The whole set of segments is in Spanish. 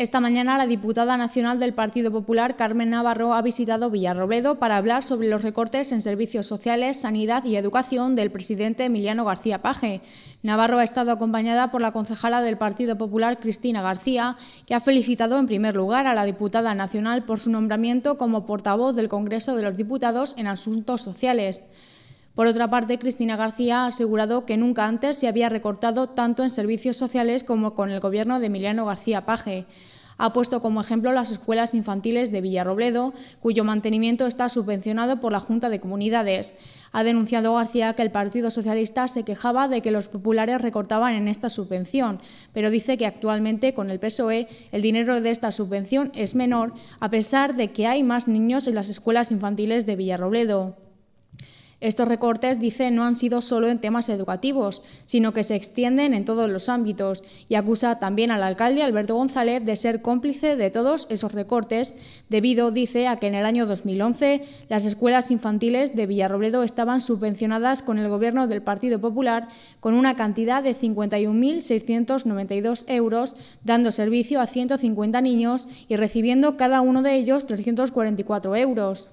Esta mañana la diputada nacional del Partido Popular, Carmen Navarro, ha visitado Villarrobledo para hablar sobre los recortes en servicios sociales, sanidad y educación del presidente Emiliano García Paje. Navarro ha estado acompañada por la concejala del Partido Popular, Cristina García, que ha felicitado en primer lugar a la diputada nacional por su nombramiento como portavoz del Congreso de los Diputados en asuntos sociales. Por otra parte, Cristina García ha asegurado que nunca antes se había recortado tanto en servicios sociales como con el gobierno de Emiliano García Paje. Ha puesto como ejemplo las escuelas infantiles de Villarrobledo, cuyo mantenimiento está subvencionado por la Junta de Comunidades. Ha denunciado García que el Partido Socialista se quejaba de que los populares recortaban en esta subvención, pero dice que actualmente con el PSOE el dinero de esta subvención es menor, a pesar de que hay más niños en las escuelas infantiles de Villarrobledo. Estos recortes, dice, no han sido solo en temas educativos, sino que se extienden en todos los ámbitos y acusa también al alcalde Alberto González de ser cómplice de todos esos recortes, debido, dice, a que en el año 2011 las escuelas infantiles de Villarrobledo estaban subvencionadas con el gobierno del Partido Popular con una cantidad de 51.692 euros, dando servicio a 150 niños y recibiendo cada uno de ellos 344 euros.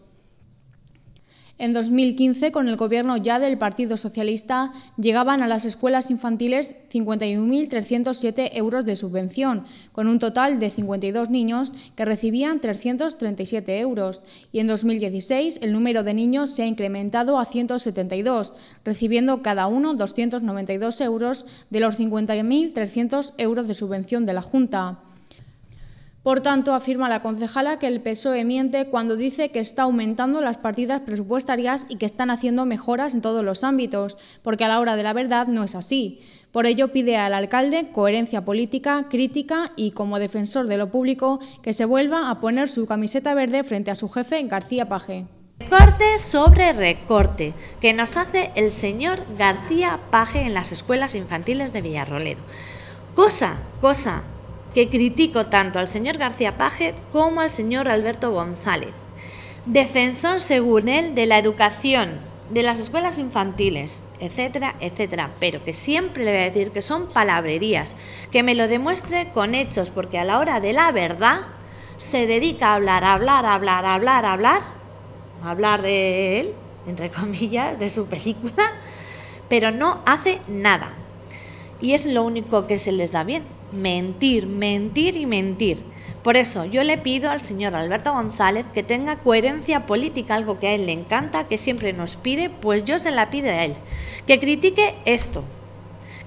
En 2015, con el gobierno ya del Partido Socialista, llegaban a las escuelas infantiles 51.307 euros de subvención, con un total de 52 niños que recibían 337 euros. Y en 2016, el número de niños se ha incrementado a 172, recibiendo cada uno 292 euros de los 50.300 euros de subvención de la Junta. Por tanto, afirma la concejala que el PSOE miente cuando dice que está aumentando las partidas presupuestarias y que están haciendo mejoras en todos los ámbitos, porque a la hora de la verdad no es así. Por ello, pide al alcalde coherencia política, crítica y, como defensor de lo público, que se vuelva a poner su camiseta verde frente a su jefe, García Paje. Recorte sobre recorte que nos hace el señor García Paje en las escuelas infantiles de Villarroledo. Cosa, cosa que critico tanto al señor García Paget como al señor Alberto González, defensor, según él, de la educación, de las escuelas infantiles, etcétera, etcétera, pero que siempre le voy a decir que son palabrerías, que me lo demuestre con hechos, porque a la hora de la verdad se dedica a hablar, hablar, hablar, hablar, hablar, hablar de él, entre comillas, de su película, pero no hace nada. Y es lo único que se les da bien, mentir, mentir y mentir. Por eso yo le pido al señor Alberto González que tenga coherencia política, algo que a él le encanta, que siempre nos pide, pues yo se la pido a él. Que critique esto,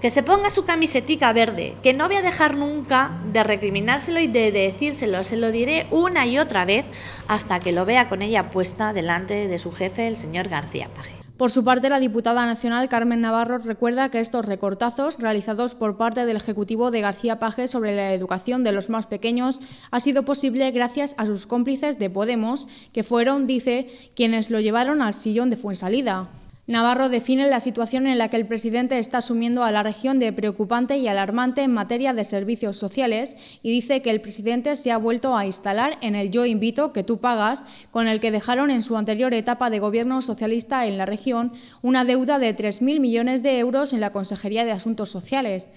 que se ponga su camisetica verde, que no voy a dejar nunca de recriminárselo y de decírselo, se lo diré una y otra vez hasta que lo vea con ella puesta delante de su jefe, el señor García Paje. Por su parte, la diputada nacional Carmen Navarro recuerda que estos recortazos realizados por parte del Ejecutivo de García Page sobre la educación de los más pequeños ha sido posible gracias a sus cómplices de Podemos, que fueron, dice, quienes lo llevaron al sillón de Fuensalida. Navarro define la situación en la que el presidente está asumiendo a la región de preocupante y alarmante en materia de servicios sociales y dice que el presidente se ha vuelto a instalar en el yo invito que tú pagas, con el que dejaron en su anterior etapa de gobierno socialista en la región una deuda de 3.000 millones de euros en la Consejería de Asuntos Sociales.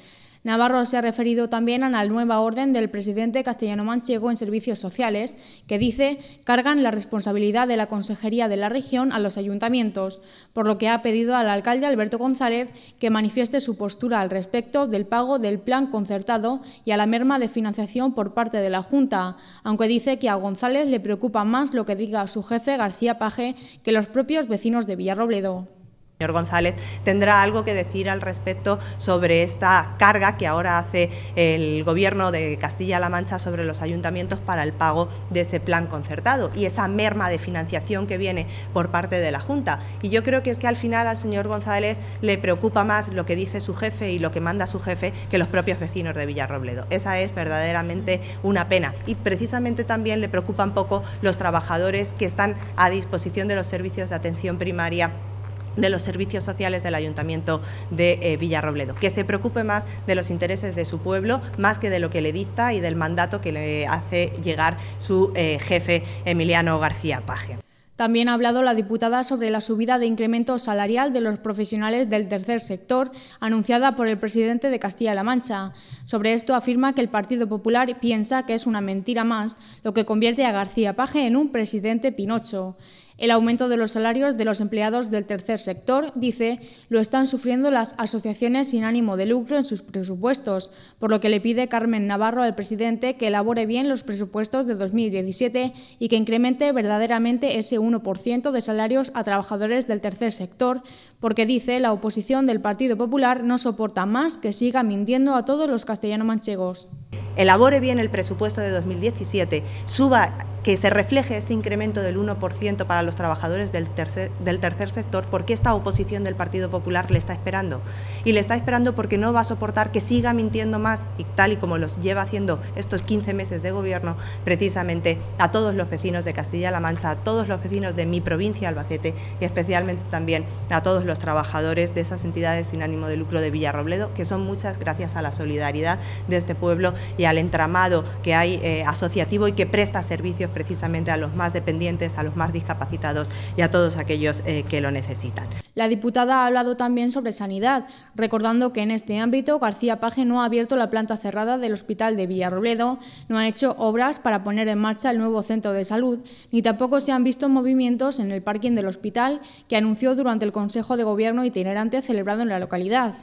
Navarro se ha referido también a la nueva orden del presidente castellano manchego en servicios sociales, que dice cargan la responsabilidad de la Consejería de la región a los ayuntamientos, por lo que ha pedido al alcalde Alberto González que manifieste su postura al respecto del pago del plan concertado y a la merma de financiación por parte de la Junta, aunque dice que a González le preocupa más lo que diga su jefe García Paje que los propios vecinos de Villarrobledo señor González tendrá algo que decir al respecto sobre esta carga que ahora hace el Gobierno de Castilla-La Mancha sobre los ayuntamientos para el pago de ese plan concertado y esa merma de financiación que viene por parte de la Junta. Y yo creo que es que al final al señor González le preocupa más lo que dice su jefe y lo que manda su jefe que los propios vecinos de Villarrobledo. Esa es verdaderamente una pena. Y precisamente también le preocupan poco los trabajadores que están a disposición de los servicios de atención primaria de los servicios sociales del Ayuntamiento de eh, Villarrobledo, que se preocupe más de los intereses de su pueblo, más que de lo que le dicta y del mandato que le hace llegar su eh, jefe Emiliano García Paje. También ha hablado la diputada sobre la subida de incremento salarial de los profesionales del tercer sector anunciada por el presidente de Castilla-La Mancha. Sobre esto afirma que el Partido Popular piensa que es una mentira más, lo que convierte a García Paje en un presidente Pinocho. El aumento de los salarios de los empleados del tercer sector, dice, lo están sufriendo las asociaciones sin ánimo de lucro en sus presupuestos, por lo que le pide Carmen Navarro al presidente que elabore bien los presupuestos de 2017 y que incremente verdaderamente ese 1% de salarios a trabajadores del tercer sector, porque dice la oposición del Partido Popular no soporta más que siga mintiendo a todos los castellano manchegos. Elabore bien el presupuesto de 2017, suba que se refleje ese incremento del 1% para los trabajadores del tercer, del tercer sector, porque esta oposición del Partido Popular le está esperando. Y le está esperando porque no va a soportar que siga mintiendo más, y tal y como los lleva haciendo estos 15 meses de gobierno, precisamente a todos los vecinos de Castilla-La Mancha, a todos los vecinos de mi provincia, Albacete, y especialmente también a todos los trabajadores de esas entidades sin ánimo de lucro de Villarrobledo, que son muchas gracias a la solidaridad de este pueblo y al entramado que hay eh, asociativo y que presta servicios precisamente a los más dependientes, a los más discapacitados y a todos aquellos eh, que lo necesitan. La diputada ha hablado también sobre sanidad, recordando que en este ámbito García Paje no ha abierto la planta cerrada del Hospital de Villarrobledo, no ha hecho obras para poner en marcha el nuevo centro de salud, ni tampoco se han visto movimientos en el parking del hospital que anunció durante el Consejo de Gobierno itinerante celebrado en la localidad.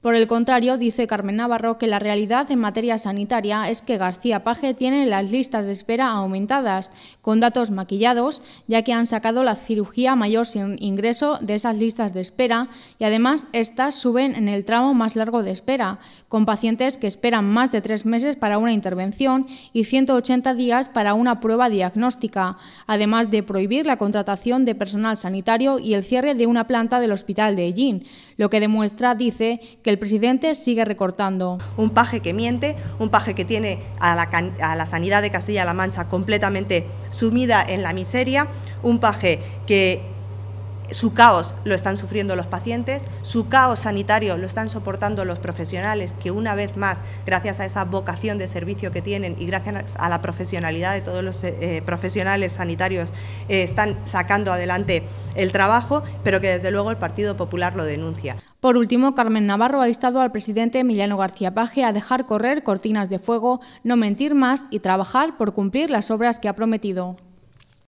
Por el contrario, dice Carmen Navarro que la realidad en materia sanitaria es que García Page tiene las listas de espera aumentadas, con datos maquillados, ya que han sacado la cirugía mayor sin ingreso de esas listas de espera y además estas suben en el tramo más largo de espera, con pacientes que esperan más de tres meses para una intervención y 180 días para una prueba diagnóstica, además de prohibir la contratación de personal sanitario y el cierre de una planta del hospital de Ellín, lo que demuestra, dice, que el presidente sigue recortando. Un paje que miente, un paje que tiene a la, sanidad de Castilla-La Mancha completamente sumida en la miseria, un paje que su caos lo están sufriendo los pacientes, su caos sanitario lo están soportando los profesionales que una vez más, gracias a esa vocación de servicio que tienen y gracias a la profesionalidad de todos los eh, eh, profesionales sanitarios, eh, están sacando adelante el trabajo, pero que desde luego el Partido Popular lo denuncia. Por último, Carmen Navarro ha instado al presidente Emiliano García Paje a dejar correr cortinas de fuego, no mentir más y trabajar por cumplir las obras que ha prometido.